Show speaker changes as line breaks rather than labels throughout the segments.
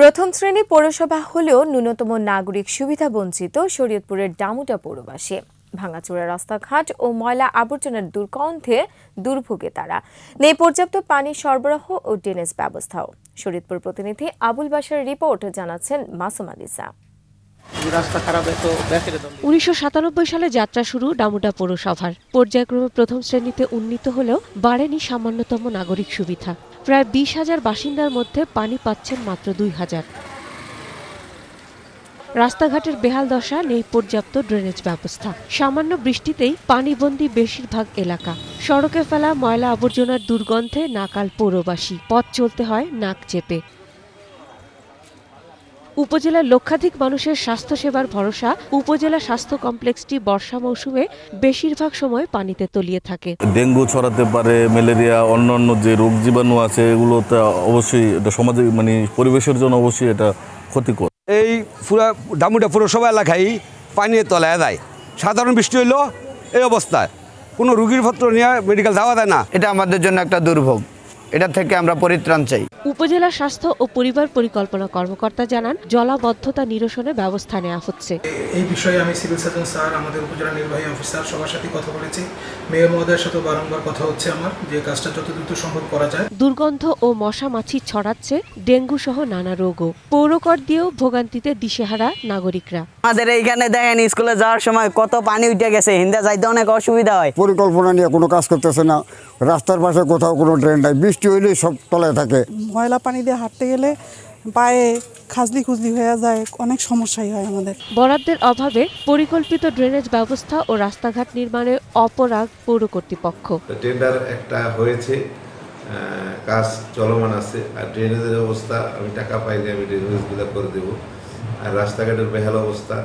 প্রথম শ্রেণী পৌরসভা হলেও ন্যূনতম নাগরিক সুবিধা বঞ্চিত শরীয়তপুরের ডামুটা পৌরবাসী ভাঙাচোরা রাস্তাঘাট ও ময়লা আবর্জনার দুর্গন্ধে দুর্ভোগে তারা নেই পর্যাপ্ত পানি সরবরাহ ও ড্রেনেজ ব্যবস্থাও শরীয়তপুর প্রতিনিধি আবুল বাসার রিপোর্ট জানাচ্ছেন মাসুম আলিসা উনিশশো সালে যাত্রা শুরু ডামুডা পৌরসভার পর্যায়ক্রমে প্রথম শ্রেণীতে উন্নীত হলেও বাড়েনি সামান্যতম নাগরিক সুবিধা প্রায় বিশ হাজার বাসিন্দার মধ্যে পানি পাচ্ছেন মাত্র দুই হাজার রাস্তাঘাটের বেহাল দশা নেই পর্যাপ্ত ড্রেনেজ ব্যবস্থা সামান্য বৃষ্টিতেই পানিবন্দী বেশিরভাগ এলাকা সড়কে ফেলা ময়লা আবর্জনার দুর্গন্ধে নাকাল পৌরবাসী পথ চলতে হয় নাক চেপে উপজেলার লক্ষাধিক মানুষের স্বাস্থ্যসেবার ভরসা উপজেলা স্বাস্থ্য কমপ্লেক্সটি বর্ষা মৌসুমে বেশিরভাগ সময় পানিতে তলিয়ে থাকে ডেঙ্গু ছড়াতে পারে ম্যালেরিয়া অন্যান্য যে রোগ জীবাণু আছে এগুলোতে অবশ্যই এটা সমাজে মানে পরিবেশের জন্য অবশ্যই এটা ক্ষতিকর এই পুরা ডামুটা পুরসভা এলাকায় পানিয়ে তলায় দেয় সাধারণ বৃষ্টি হইলো এই অবস্থায় কোনো রুগীর পত্র নিয়ে মেডিকেল যাওয়া যায় না এটা আমাদের জন্য একটা দুর্ভোগ এটা থেকে আমরা পরিত্রাণ চাই উপজেলা স্বাস্থ্য ও পরিবার পরিকল্পনা কর্মকর্তা জানান জলাবদ্ধতা নিরসনে ব্যবস্থা নেওয়া হচ্ছে এই বিষয়ে আমি সিভিল সার্জন স্যার আমাদের উপজেলা নির্বাহী অফিসার সবার সাথে কথা বলেছি মেয়র মহোদয়ের সাথে বারংবার কথা হচ্ছে আমার যে কাজটা যত দ্রুত সম্ভব করা যায় দুর্গন্ধ ও মশা মাছি ছড়াচ্ছে ডেঙ্গু সহ নানা রোগও পৌরকর দিয়েও ভোগান্তিতে দিশেহারা নাগরিকরা আমাদের এইখানে দেখেন স্কুলে যাওয়ার সময় কত পানি উঠে গেছে হিন্দা যাইতে অনেক অসুবিধা হয় পরিকল্পনা নিয়ে কোনো কাজ করতেছে না রাস্তার পাশে কোথাও কোনো ড্রেন নাই বৃষ্টি বৃষ্টি হইলে সব তলে থাকে ময়লা পানি দিয়ে হাঁটতে গেলে পায়ে খাজলি খুজলি হয়ে যায় অনেক সমস্যাই হয় আমাদের বরাদ্দের অভাবে পরিকল্পিত ড্রেনেজ ব্যবস্থা ও রাস্তাঘাট নির্মাণে অপরাগ পৌর কর্তৃপক্ষ টেন্ডার একটা হয়েছে কাজ চলমান আছে আর ড্রেনেজের অবস্থা আমি টাকা পাইলে আমি ড্রেনেজগুলো করে দেবো আর রাস্তাঘাটের বেহাল অবস্থা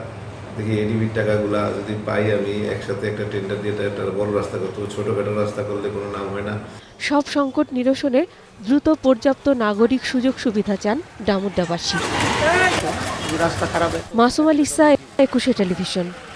দেখি এডিবির টাকাগুলা যদি পাই আমি একসাথে একটা টেন্ডার দিয়ে একটা বড় রাস্তা করতে ছোটোখাটো রাস্তা করলে কোনো নাম হয় না সব সংকট নিরসনে দ্রুত পর্যাপ্ত নাগরিক সুযোগ সুবিধা চান ডামুড্ডাবাসী মাসুম আল ইসা একুশে টেলিভিশন